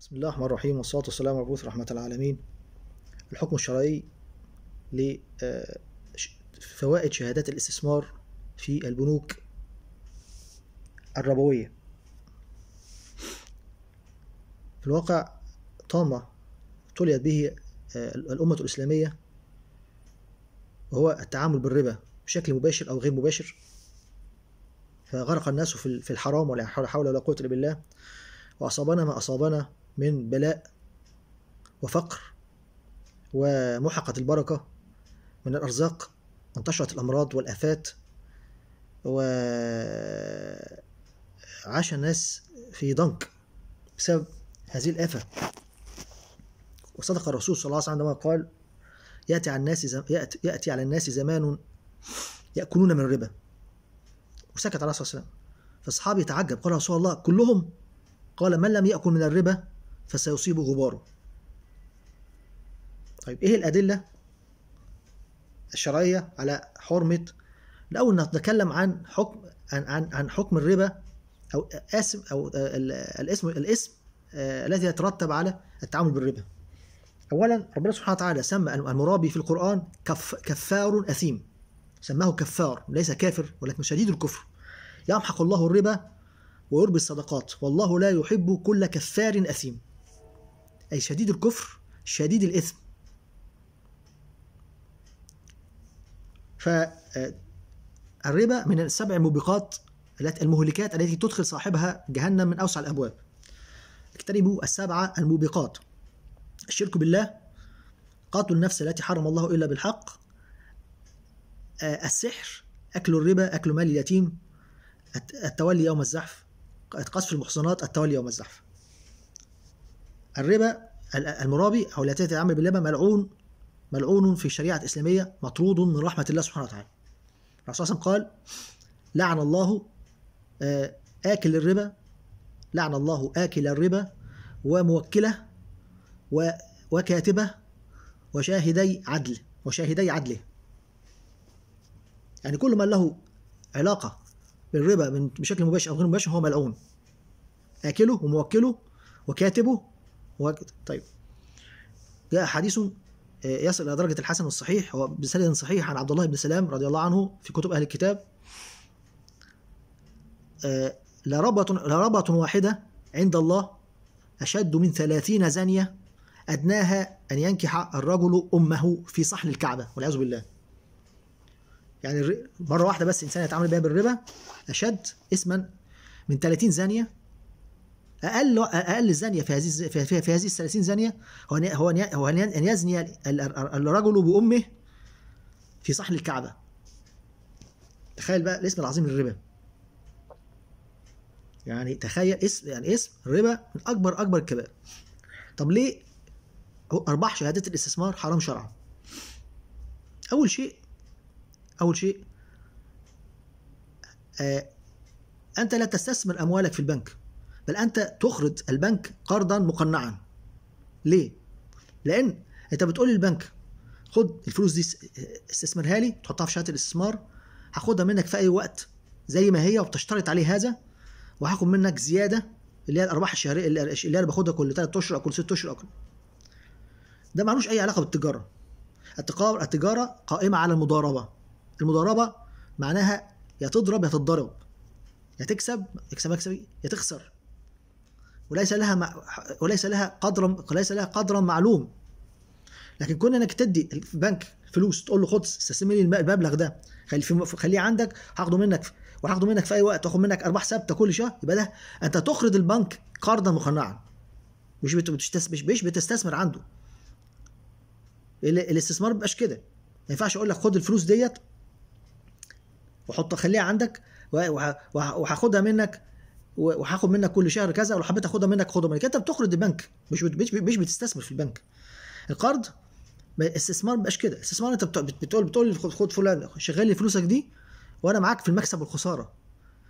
بسم الله الرحمن الرحيم والصلاة والسلام على المبعوث رحمة العالمين الحكم الشرعي لفوائد آه، شهادات الاستثمار في البنوك الربوية في الواقع طامة ابتليت به آه، الأمة الإسلامية وهو التعامل بالربا بشكل مباشر أو غير مباشر فغرق الناس في الحرام ولا حول ولا قوة إلا بالله وأصابنا ما أصابنا من بلاء وفقر ومحقت البركة من الأرزاق وانتشرت الأمراض والآفات وعاش الناس في ضنك بسبب هذه الآفة وصدق الرسول صلى الله عليه وسلم عندما قال يأتي على الناس زم... يأتي... يأتي على الناس زمان يأكلون من الربا وسكت عليه الصلاة والسلام فالصحابي يتعجب قال رسول الله كلهم قال من لم يأكل من الربا فسيصيب غباره طيب ايه الادله الشرعيه على حرمه الاول نتكلم عن حكم عن عن, عن حكم الربا او اسم او الاسم الاسم آه، الذي يترتب على التعامل بالربا اولا ربنا سبحانه وتعالى سمى المرابي في القران كف كفار اثيم سماه كفار ليس كافر ولكن شديد الكفر يمحق الله الربا ويربي الصدقات والله لا يحب كل كفار اثيم أي شديد الكفر شديد الإثم فالربا آه، من السبع موبقات المهلكات التي تدخل صاحبها جهنم من أوسع الأبواب اجتنبوا السبعة الموبقات الشرك بالله قاتل النفس التي حرم الله إلا بالحق آه، السحر أكل الربا أكل مال اليتيم التولي يوم الزحف قذف المحصنات التولي يوم الزحف الربا المرابي أو التي العمل بالربا ملعون ملعون في الشريعة الإسلامية مطرود من رحمة الله سبحانه وتعالى الرسول صلى الله عليه وسلم قال لعن الله آه، آكل الربا لعن الله آكل الربا وموكله وكاتبه وشاهدي عدل وشاهدي عدله يعني كل من له علاقة بالربا بشكل مباشر أو غير مباشر هو ملعون آكله وموكله وكاتبه وهكذا طيب جاء حديث آه، يصل الى درجه الحسن الصحيح هو بسند صحيح عن عبد الله بن سلام رضي الله عنه في كتب اهل الكتاب لربة آه، لربة واحدة عند الله أشد من ثلاثين زانية أدناها أن ينكح الرجل أمه في صحن الكعبة والعياذ بالله يعني مرة واحدة بس إنسان يتعامل بها بالربا أشد اسما من 30 زانية اقل اقل زانيه في هذه في, في هذه ال 30 زانيه هو أن هو هو ان يزني الرجل بامه في صحن الكعبه تخيل بقى الاسم العظيم للربا يعني تخيل اسم يعني اسم الربا من اكبر اكبر الكبائر طب ليه ارباح شهاده الاستثمار حرام شرعا اول شيء اول شيء آه انت لا تستثمر اموالك في البنك بل انت تخرج البنك قرضا مقنعا ليه لان انت بتقول للبنك خد الفلوس دي استثمرها لي تحطها في شهاده الاستثمار هاخدها منك في اي وقت زي ما هي وبتشترط عليه هذا وهاخد منك زياده اللي هي الارباح الشهريه اللي انا باخدها كل 3 اشهر او كل 6 اشهر او كل ده ملوش اي علاقه بالتجاره التجاره قائمه على المضاربه المضاربه معناها يا تضرب يا تتضرب يا تكسب يكسب يكسب يا تخسر وليس لها مع... وليس لها قدر وليس لها قدر معلوم لكن كنا انك تدي البنك فلوس تقول له خد استثمر لي المبلغ ده خلي في... خليه عندك هاخده منك وهاخده منك في اي وقت واخد منك ارباح ثابته كل شهر يبقى ده انت تقرض البنك قرضا مقنعا مش بتستثمر مش بتستثمر عنده الاستثمار مبقاش كده ما ينفعش اقول لك خد الفلوس ديت وحط خليها عندك وهاخدها منك وهاخد منك كل شهر كذا ولو حبيت اخدها منك خدها منك انت بتقرض البنك مش مش بتستثمر في البنك القرض الاستثمار ما كده الاستثمار انت بتقول بتقول خد فلان شغال لي فلوسك دي وانا معاك في المكسب والخساره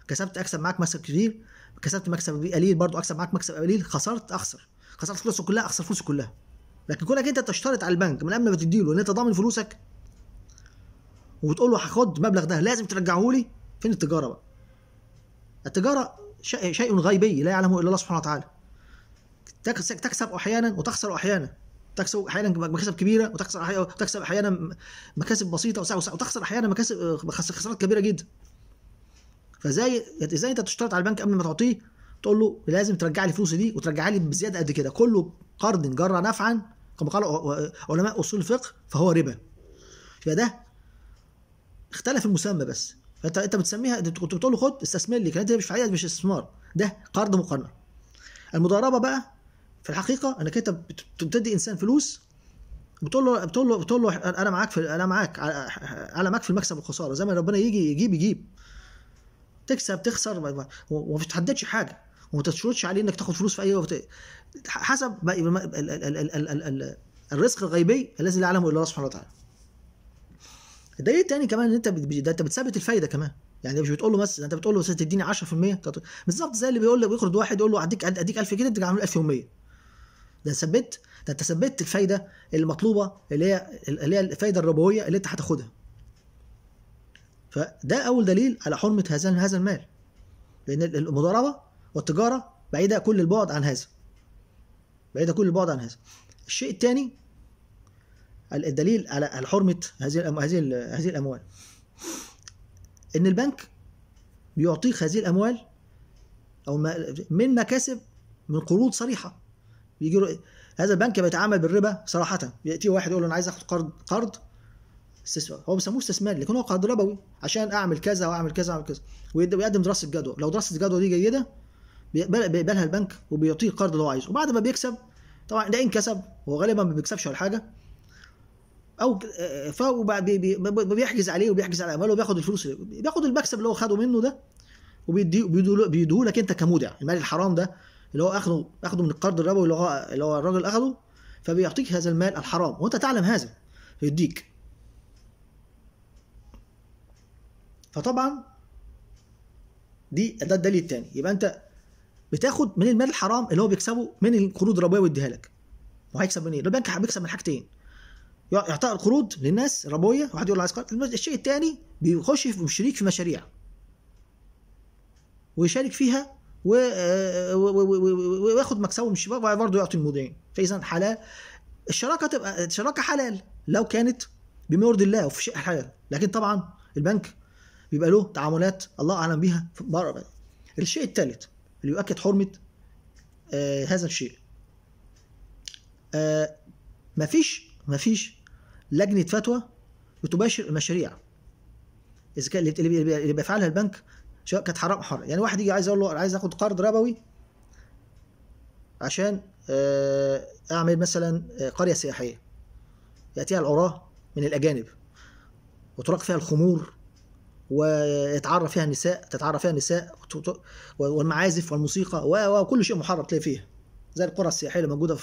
كسبت اكسب معاك مكسب كبير كسبت مكسب قليل برضو اكسب معاك مكسب قليل خسرت اخسر خسرت فلوسك كلها اخسر فلوسك كلها لكن كونك انت تشترط على البنك من قبل ما له ان انت ضامن فلوسك وبتقول له هاخد المبلغ ده لازم ترجعه لي فين التجاره بقى التجاره شيء غيبي لا يعلمه الا الله سبحانه وتعالى تكسب احيانا وتخسر احيانا تكسب احيانا مكاسب كبيره وتخسر تكسب احيانا مكاسب بسيطه وتخسر احيانا مكاسب خسارات كبيره جدا فازاي ازاي انت تشترط على البنك قبل ما تعطيه تقول له لازم ترجع لي فلوسي دي وترجع لي بزياده قد كده كله قرض جرى نفعا كما قال علماء اصول الفقه فهو ربا يبقى ده اختلف المسمى بس فانت انت بتسميها انت كنت بتقول له خد استثمر لي كانت مش في مش استثمار ده قرض مقارنه المضاربه بقى في الحقيقه انك انت بتدي انسان فلوس بتقول له بتقول له بتقول له انا معاك في انا معاك على معاك في المكسب والخساره زي ما ربنا يجي يجيب يجيب تكسب تخسر وما بتحددش حاجه وما تشرطش عليه انك تاخد فلوس في اي وقت حسب الرزق الغيبي الذي لا يعلمه الا الله سبحانه وتعالى الدليل الثاني كمان ان انت ده انت بتثبت الفايده كمان يعني مش بتقول له بس انت بتقول له بس تديني 10% بالظبط زي اللي بيقول لك بيخرج واحد يقول له اديك اديك 1000 كده ترجع عامل 1100 ده ثبت ده انت ثبت الفايده المطلوبه اللي هي اللي هي الفايده الربويه اللي انت هتاخدها فده اول دليل على حرمه هذا هذا المال لان المضاربه والتجاره بعيده كل البعد عن هذا بعيده كل البعد عن هذا الشيء الثاني الدليل على حرمه هذه هذه هذه الاموال ان البنك بيعطيك هذه الاموال او من مكاسب من قروض صريحه بيجي له هذا البنك بيتعامل بالربا صراحه ياتي واحد يقول له انا عايز اخد قرض قرض استثمار هو بيسموه استثمار لكن هو قرض ربوي عشان اعمل كذا واعمل كذا واعمل كذا ويقدم دراسه جدوى لو دراسه الجدوى دي جيده بيقبلها البنك وبيعطيه القرض اللي هو عايزه وبعد ما بيكسب طبعا ده ان كسب هو غالبا ما بيكسبش ولا حاجه او آه، فهو بيحجز عليه وبيحجز على امواله وبياخد الفلوس بياخد المكسب اللي هو خده منه ده وبيديه لك انت كمودع المال الحرام ده اللي هو اخده اخده من القرض الربوي اللي هو اللي هو الراجل اخده فبيعطيك هذا المال الحرام وانت تعلم هذا فيديك فطبعا دي ده الدليل الثاني يبقى انت بتاخد من المال الحرام اللي هو بيكسبه من القروض الربويه ويديها لك وهيكسب من ايه؟ البنك بيكسب من حاجتين يعطى القروض للناس ربويه واحد يقول عايز قرض الشيء الثاني بيخش شريك في مشاريع ويشارك فيها آه، وياخد مكسبه من الشباب برضه يعطي المودعين فاذا حلال الشراكه تبقى الشراكه حلال لو كانت بما يرضي الله وفي شيء حلال لكن طبعا البنك بيبقى له تعاملات الله اعلم بها الشيء الثالث اللي يؤكد حرمه آه هذا الشيء آه مفيش مفيش لجنه فتوى بتباشر المشاريع اذا كان اللي بيفعلها البنك سواء كانت حرام حرام يعني واحد يجي عايز اقول له عايز اخد قرض ربوي عشان آه، اعمل مثلا آه، قريه سياحيه ياتيها العراه من الاجانب وتراق فيها الخمور ويتعرف فيها النساء تتعرف فيها النساء والمعازف والموسيقى وكل شيء محرم تلاقي فيها زي القرى السياحيه اللي موجوده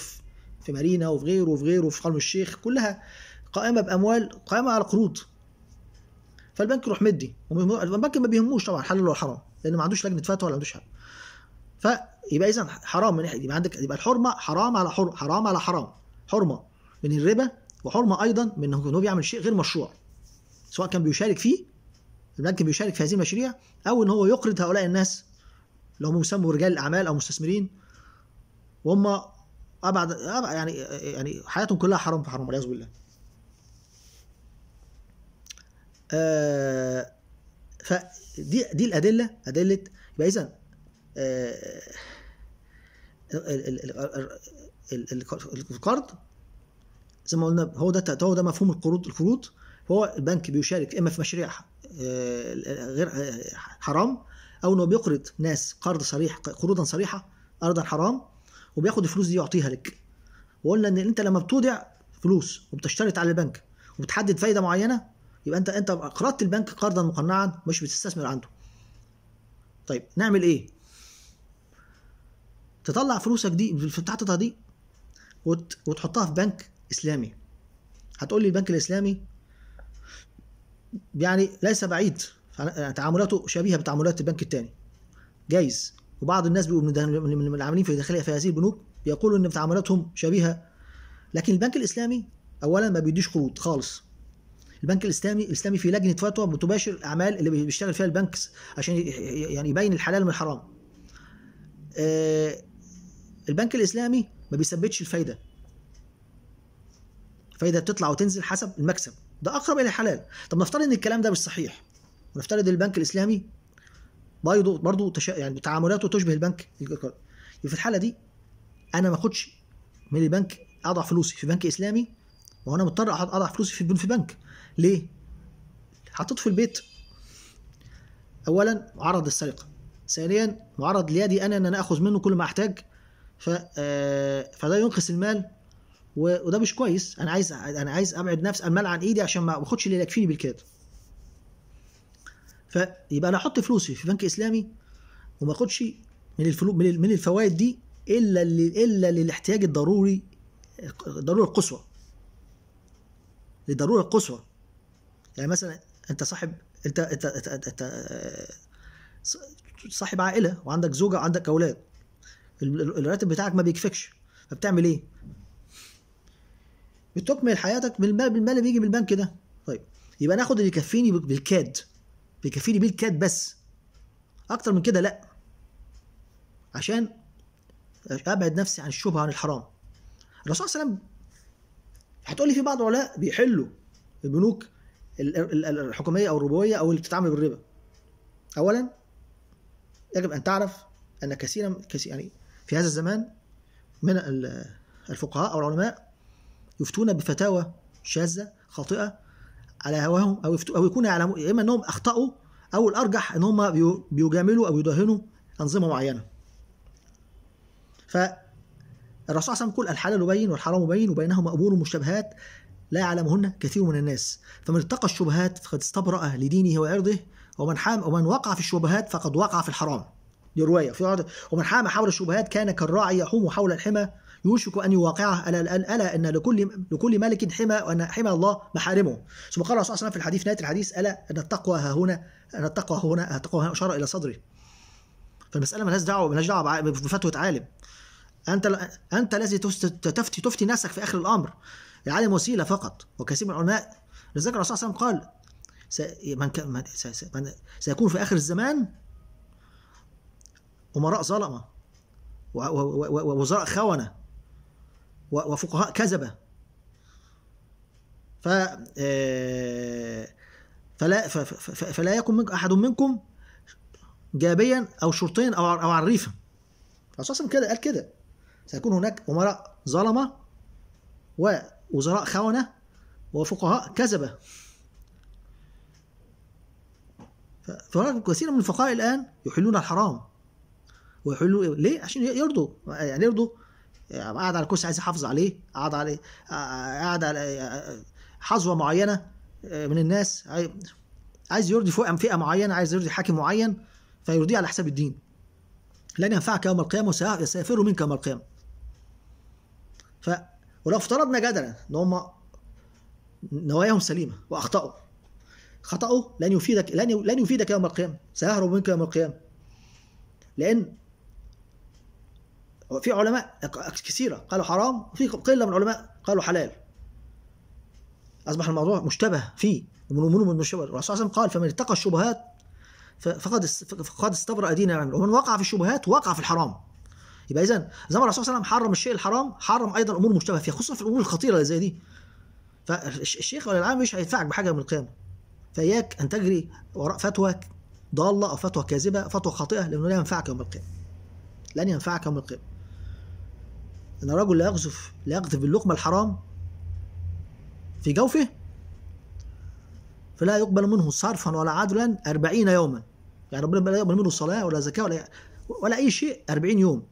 في مارينا وفي غيره وفي غيره وفي شرم الشيخ كلها قائمه باموال قائمه على قروض فالبنك يروح مدي البنك ما بيهموش طبعا حلال ولا حرام لان ما عندوش لجنه فتوى ولا ما عندوش حاجه فيبقى اذا حرام من يبقى عندك يبقى الحرمه حرام على حرم حرام على حرام حرمه من الربا وحرمه ايضا من انه بيعمل شيء غير مشروع سواء كان بيشارك فيه البنك بيشارك في هذه المشاريع او ان هو يقرض هؤلاء الناس اللي هم يسموا رجال الاعمال او مستثمرين وهم ابعد يعني يعني حياتهم كلها حرام في حرام والعياذ بالله آه، فدي دي الادله ادله يبقى اذا آه، القرض زي ما قلنا هو ده هو ده مفهوم القروض القروض هو البنك بيشارك اما في مشاريع آه، غير حرام او انه بيقرض ناس قرض صريح قروضا صريحه ارضا حرام وبياخد الفلوس دي يعطيها لك وقلنا ان انت لما بتودع فلوس وبتشترط على البنك وبتحدد فايده معينه يبقى انت انت اقرضت البنك قرضا مقنعا مش بتستثمر عنده طيب نعمل ايه تطلع فلوسك دي بتاعتها دي وتحطها في بنك اسلامي هتقول لي البنك الاسلامي يعني ليس بعيد يعني تعاملاته شبيهه بتعاملات البنك الثاني جايز وبعض الناس بيبقوا من العاملين في الداخليه في هذه البنوك بيقولوا ان تعاملاتهم شبيهه لكن البنك الاسلامي اولا ما بيديش قروض خالص البنك الاسلامي الاسلامي في لجنه فتوى بتباشر الاعمال اللي بيشتغل فيها البنك عشان يعني يبين الحلال من الحرام آه، البنك الاسلامي ما بيثبتش الفايده الفايده بتطلع وتنزل حسب المكسب ده اقرب الى الحلال طب نفترض ان الكلام ده مش صحيح ونفترض البنك الاسلامي برضه برضه تشا... يعني تعاملاته تشبه البنك القرض في الحاله دي انا ما اخدش من البنك اضع فلوسي في بنك اسلامي وانا مضطر اضع فلوسي في في بنك ليه؟ حطيته في البيت اولا معرض للسرقه ثانيا معرض ليدي انا ان انا اخذ منه كل ما احتاج ف آه، فده ينقص المال وده مش كويس انا عايز انا عايز ابعد نفس المال عن ايدي عشان ما باخدش اللي يكفيني بالكاد فيبقى انا احط فلوسي في بنك اسلامي وما اخدش من الفلوس من الفوائد دي الا اللي الا للاحتياج الضروري الضروره القصوى للضروره القصوى يعني مثلا انت صاحب انت انت, انت, انت صاحب عائله وعندك زوجه وعندك اولاد الراتب بتاعك ما بيكفكش فبتعمل ايه؟ بتكمل حياتك بالمال بالمال اللي بيجي من البنك ده طيب يبقى ناخد اللي يكفيني بالكاد بيكفيني بالكاد بس اكتر من كده لا عشان ابعد نفسي عن الشبهه عن الحرام الرسول صلى الله عليه وسلم هتقول لي في بعض العلماء بيحلوا البنوك الحكوميه او الربويه او اللي بتتعامل بالربا اولا يجب ان تعرف ان كثيرا كثير يعني في هذا الزمان من الفقهاء او العلماء يفتون بفتاوى شاذه خاطئه على هواهم او يفتو او يكون يعلموا يا اما انهم اخطاوا او الارجح ان هم بيجاملوا او يدهنوا انظمه معينه. ف الرسول صلى الله عليه وسلم يقول الحلال بين والحرام بين وبينهما امور مشتبهات لا يعلمهن كثير من الناس فمن اتقى الشبهات فقد استبرأ لدينه وعرضه ومن حام ومن وقع في الشبهات فقد وقع في الحرام دي روايه في عرض. ومن حام حول الشبهات كان كالراعي يحوم حول الحمى يوشك ان يواقعه الا الا ان لكل لكل ملك حمى وان حمى الله محارمه ثم قال الرسول صلى الله عليه وسلم في الحديث نهايه الحديث الا ان التقوى ها هنا ان التقوى ها هنا التقوى هنا اشار الى صدري فالمساله ملهاش دعوه ملهاش دعوه بفتوى عالم انت انت الذي تفتي تفتي نفسك في اخر الامر العالم وسيله فقط وكثير من العلماء لذلك الرسول صلى الله عليه وسلم قال من من سيكون في اخر الزمان امراء ظلمه ووزراء خونه وفقهاء كذبه ف آه، فلا فلا يكن منك احد منكم جابيا او شرطيا او او عريفا الرسول صلى الله عليه وسلم كده قال كده سيكون هناك امراء ظلمه وزراء خونة وفقهاء كذبة فهناك كثير من الفقهاء الآن يحلون الحرام ويحلون ليه؟ عشان يرضوا يعني يرضوا يعني قاعد على كرسي عايز يحافظ عليه قاعد عليه قاعد على حظوه معينه آه، من الناس عايز يرضي فئه فئه معينه عايز يرضي حاكم معين فيرضيه على حساب الدين لن ينفعك يوم القيامه وسيفر منك يوم القيامه ف ولو افترضنا جدلا ان هم نواياهم سليمه واخطاوا خطأه لن يفيدك لن لن يفيدك يوم القيامه سيهرب منك يوم القيامه لان في علماء كثيره قالوا حرام وفي قله من العلماء قالوا حلال اصبح الموضوع مشتبه فيه من من الشبه الرسول صلى الله عليه وسلم قال فمن اتقى الشبهات فقد فقد استبرأ دينه ومن وقع في الشبهات وقع في الحرام يبقى اذا زمن الرسول صلى الله عليه وسلم حرم الشيء الحرام حرم ايضا امور مشتبه فيها خصوصا في الامور الخطيره اللي زي دي فالشيخ ولا العام مش هيدفعك بحاجه من القيامه فاياك ان تجري وراء فتوى ضاله او فتوى كاذبه فتوى خاطئه لانه لا ينفعك يوم القيامه لن ينفعك يوم القيامه ان الرجل لا يقذف لا يقذف باللقمه الحرام في جوفه فلا يقبل منه صرفا ولا عدلا أربعين يوما يعني ربنا لا يقبل منه صلاة ولا زكاة ولا ولا أي شيء أربعين يوم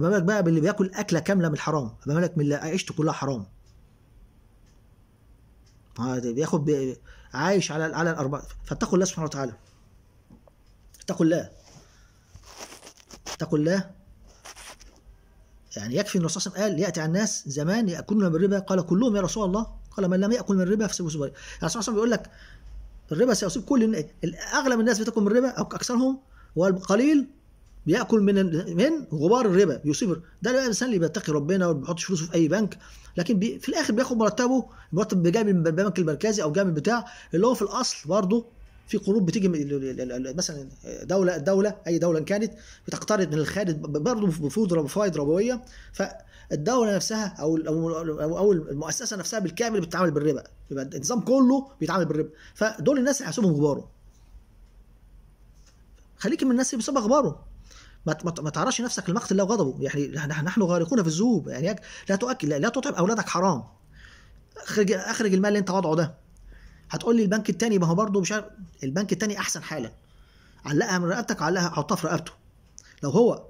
فما بالك بقى باللي بياكل اكله كامله من الحرام فما بالك من اللي عيشته كلها حرام بياخد بي... عايش على على الاربع فاتقوا الله سبحانه وتعالى اتقوا الله اتقوا الله يعني يكفي ان الرسول صلى الله عليه وسلم قال ياتي على الناس زمان ياكلون من الربا قال كلهم يا رسول الله قال من لم ياكل من الربا فسيبه سبيل يعني الرسول صلى الله عليه وسلم بيقول لك الربا سيصيب كل اغلب الناس بتاكل من الربا او اكثرهم والقليل بياكل من من غبار الربا بيصيب ده بقى الانسان اللي بيتقي ربنا وما بيحطش فلوسه في اي بنك لكن بي في الاخر بياخد مرتبه مرتب جاي من البنك المركزي او جاي من بتاع اللي هو في الاصل برضه في قروض بتيجي مثلا دوله دوله اي دوله كانت بتقترض من الخارج برضه بفوض بفوائد ربويه فالدوله نفسها او او المؤسسه نفسها بالكامل بتتعامل بالربا يبقى النظام كله بيتعامل بالربا فدول الناس اللي هيحسبهم غباره خليك من الناس اللي بيصيبها غباره ما تعرفش نفسك لمقتل الله وغضبه يعني نحن غارقون في الذنوب يعني لا تؤكل لا تطعم اولادك حرام اخرج اخرج المال اللي انت وضعه ده هتقول لي البنك الثاني ما هو برضه مش عارف البنك الثاني احسن حالا علقها من رقبتك علقها حطها في رقبته لو هو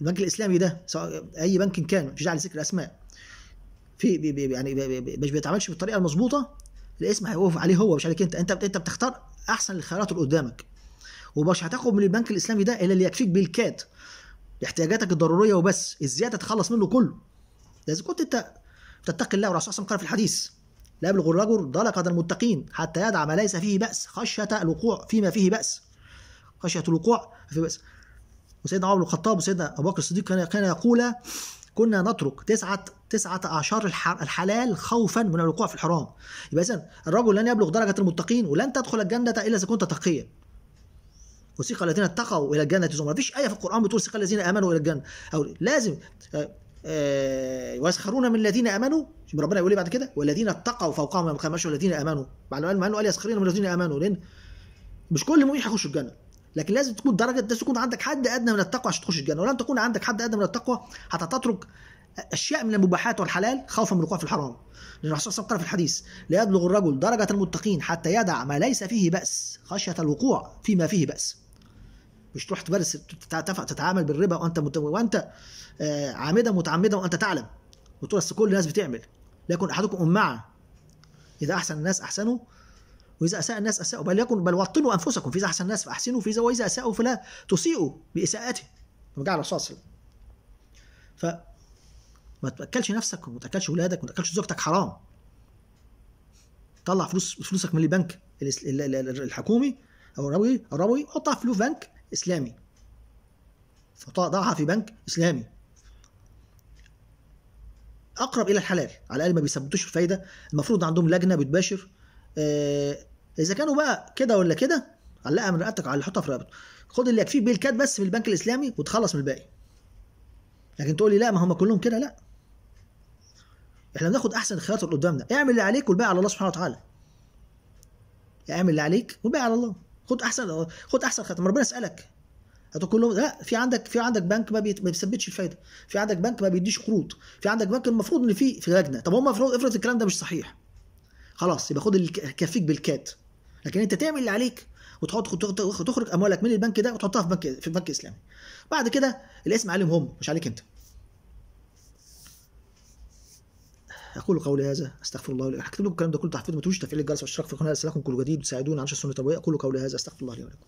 البنك الاسلامي ده سواء اي بنك كان مش على ذكر اسماء في بي بي يعني بي بي مش بيتعاملش بالطريقه المظبوطه الاسم هيقف عليه هو مش عليك انت انت انت بتختار احسن الخيارات اللي قدامك ومش هتاخد من البنك الاسلامي ده الا اللي يكفيك بالكاد احتياجاتك الضروريه وبس الزياده تخلص منه كله ده اذا كنت انت تتقي الله والرسول صلى الله عليه وسلم قال في الحديث لا يبلغ الرجل ضلق قدر المتقين حتى يدع ما ليس فيه بأس خشية الوقوع فيما فيه بأس خشية الوقوع في بأس وسيدنا عمر بن الخطاب وسيدنا أبو بكر الصديق كان كان يقول كنا نترك تسعة تسعة أعشار الحلال خوفا من الوقوع في الحرام يبقى إذا الرجل لن يبلغ درجة المتقين ولن تدخل الجنة إلا إذا كنت تقيا وسيق الذين اتقوا الى الجنه زمر فيش ايه في القران بتقول سيق الذين امنوا الى الجنه او لازم ويسخرون آه، آه، من الذين امنوا ربنا يقول ايه بعد كده والذين اتقوا فوقهم ما القيامه والذين امنوا بعد ما قال يسخرون من الذين امنوا لان مش كل مؤمن هيخش الجنه لكن لازم تكون درجه لازم تكون عندك حد ادنى من التقوى عشان تخش الجنه ولن تكون عندك حد ادنى من التقوى حتى تترك اشياء من المباحات والحلال خوفا من الوقوع في الحرام لان الرسول صلى الله عليه وسلم في الحديث لا يبلغ الرجل درجه المتقين حتى يدع ما ليس فيه باس خشيه الوقوع فيما فيه باس مش تروح تمارس تتعامل بالربا وانت مت... وانت آه، عامدا متعمدا وانت تعلم قلت بس كل الناس بتعمل ليكن احدكم امعا اذا احسن الناس احسنوا واذا اساء الناس اساءوا بل يكن بل وطنوا انفسكم فاذا احسن الناس فاحسنوا اذا واذا اساءوا فلا تسيئوا باساءته كما جاء على الرسول صلى الله عليه وسلم ف ما تاكلش نفسك وما تاكلش اولادك وما تاكلش زوجتك حرام طلع فلوس فلوسك من البنك الحكومي او الربوي الربوي حطها في فلوس بنك إسلامي فضعها في بنك إسلامي أقرب إلى الحلال على الأقل ما بيثبتوش الفايدة المفروض عندهم لجنة بتباشر آه إذا كانوا بقى كده ولا كده علقها من رقبتك على اللي حطها في رقبتك خد اللي يكفيك بيه الكاد بس من البنك الإسلامي وتخلص من الباقي لكن تقول لي لا ما هم كلهم كده لا احنا بناخد احسن الخيارات اللي قدامنا اعمل اللي عليك والباقي على الله سبحانه وتعالى اعمل اللي عليك والباقي على الله خد احسن خد احسن خاتم ربنا يسالك هتقول لهم لا في عندك في عندك بنك ما, بيثبتش الفايده في عندك بنك ما بيديش قروض في عندك بنك المفروض ان فيه في لجنه طب هم المفروض افرض الكلام ده مش صحيح خلاص يبقى خد كفيك بالكات لكن انت تعمل اللي عليك وتحط تخرج اموالك من البنك ده وتحطها في بنك في بنك اسلامي بعد كده الاسم عليهم هم مش عليك انت اقول قولي هذا استغفر الله لي اكتب لكم الكلام ده كله تحت ما تنسوش تفعيل الجرس والاشتراك في القناه لكم كل جديد وتساعدونا على نشر السنه التربويه اقول قولي هذا استغفر الله لي ولكم